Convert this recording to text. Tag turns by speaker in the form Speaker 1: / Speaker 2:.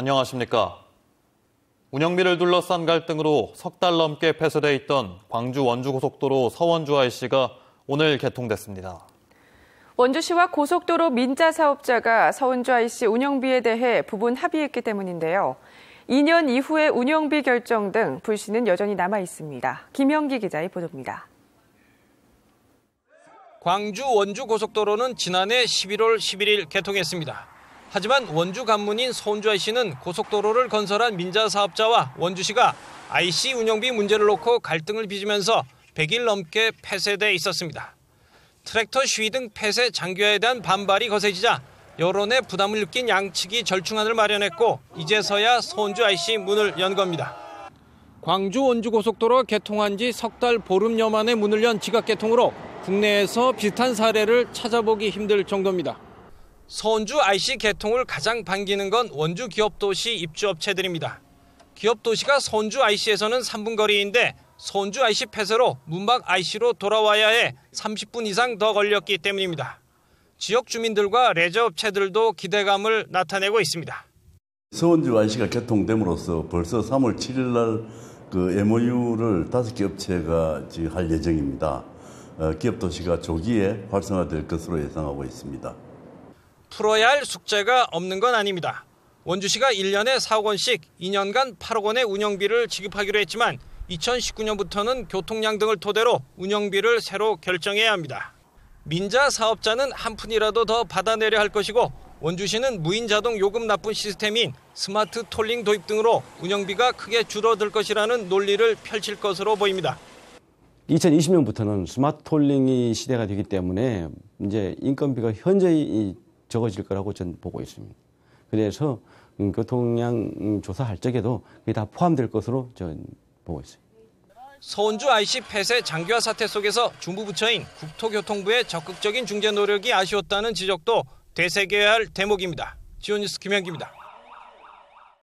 Speaker 1: 안녕하십니까. 운영비를 둘러싼 갈등으로 석 달 넘게 폐쇄돼 있던 광주 원주고속도로 서원주 IC가 오늘 개통됐습니다.
Speaker 2: 원주시와 고속도로 민자 사업자가 서원주 IC 운영비에 대해 부분 합의했기 때문인데요. 2년 이후의 운영비 결정 등불신은 여전히 남아 있습니다. 김영기 기자의 보도입니다.
Speaker 1: 광주 원주 고속도로는 지난해 11월 11일 개통했습니다. 하지만 원주 간문인 손주아씨는 고속도로를 건설한 민자 사업자와 원주시가 IC 운영비 문제를 놓고 갈등을 빚으면서 100일 넘게 폐쇄돼 있었습니다. 트랙터 시위 등 폐쇄 장기화에 대한 반발이 거세지자 여론의 부담을 느낀 양측이 절충안을 마련했고 이제서야 손주아씨 문을 연 겁니다. 광주 원주 고속도로 개통한 지 석 달 보름여 만에 문을 연 지각 개통으로 국내에서 비슷한 사례를 찾아보기 힘들 정도입니다. 선주 IC 개통을 가장 반기는 건 원주 기업도시 입주업체들입니다. 기업도시가 선주 IC에서는 3분 거리인데 선주 IC 폐쇄로 문방 IC로 돌아와야 해 30분 이상 더 걸렸기 때문입니다. 지역 주민들과 레저업체들도 기대감을 나타내고 있습니다.
Speaker 3: 서원주 IC가 개통됨으로써 벌써 3월 7일 날그 MOU를 다섯 개 업체가 할 예정입니다. 어, 기업 도시가 조기에 활성화될 것으로 예상하고 있습니다.
Speaker 1: 풀어야 할 숙제가 없는 건 아닙니다. 원주시가 1년에 4억 원씩 2년간 8억 원의 운영비를 지급하기로 했지만 2019년부터는 교통량 등을 토대로 운영비를 새로 결정해야 합니다. 민자 사업자는 한 푼이라도 더 받아내려 할 것이고 원주시는 무인 자동 요금 납부 시스템인 스마트 톨링 도입 등으로 운영비가 크게 줄어들 것이라는 논리를 펼칠 것으로 보입니다.
Speaker 3: 2020년부터는 스마트 톨링이 시대가 되기 때문에 이제 인건비가 현재 적어질 거라고 전 보고 있습니다. 그래서 음, 교통량 음, 조사할 적에도 그게 다 포함될 것으로 전 보고 있습니다.
Speaker 1: 서원주 IC 폐쇄 장기화 사태 속에서 중부부처인 국토교통부의 적극적인 중재 노력이 아쉬웠다는 지적도 되새겨야 할 대목입니다. 지원뉴스 김현기입니다.